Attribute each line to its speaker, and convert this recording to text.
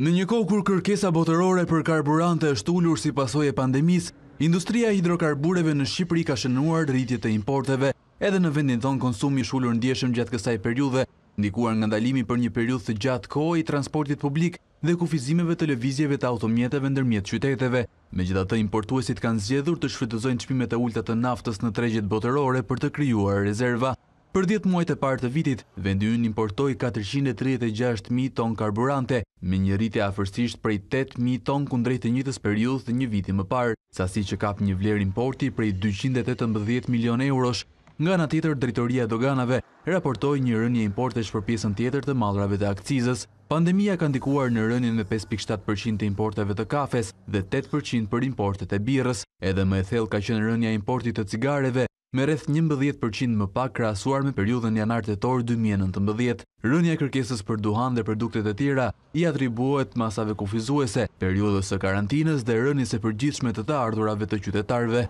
Speaker 1: Në një kohë kur kërkesa botërore për karburante është ullur si pasoj e pandemis, industria hidrokarbureve në Shqipëri ka shënuar rritje të importeve, edhe në vendin thonë konsumi shullur ndjeshëm gjatë kësaj periude, ndikuar nga ndalimi për një periud të gjatë kohë i transportit publik dhe kufizimeve televizjeve të automjeteve ndërmjet qyteteve. Me gjitha të importuesit kanë zgjedhur të shfrytëzojnë qpimet e ulltët të naftës në tregjet botërore për të kryuar rezerva. Për 10 muajt e partë të vitit, vendi unë importoi 436.000 ton karburante, me një rritja afërsisht prej 8.000 ton kundrejt e njëtës periudhë të një viti më parë, sa si që kap një vler importi prej 218 milion eurosh, nga nga tjetër dritoria doganave, raportoi një rënje importesh për pjesën tjetër të malrave të akcizës. Pandemija ka ndikuar në rënjën me 5.7% të importeve të kafes dhe 8% për importet e birës, edhe më e thell ka qenë rënja importit të cigareve, Me rreth 11% më pak krahasuar me periudhën janar-tetor 2019, rënja e kërkesës për duhan dhe produktet e tjera i atribuohet masave kufizuese periudhës së karantinës dhe rënies së përgjithshme të të ardhurave të qytetarëve.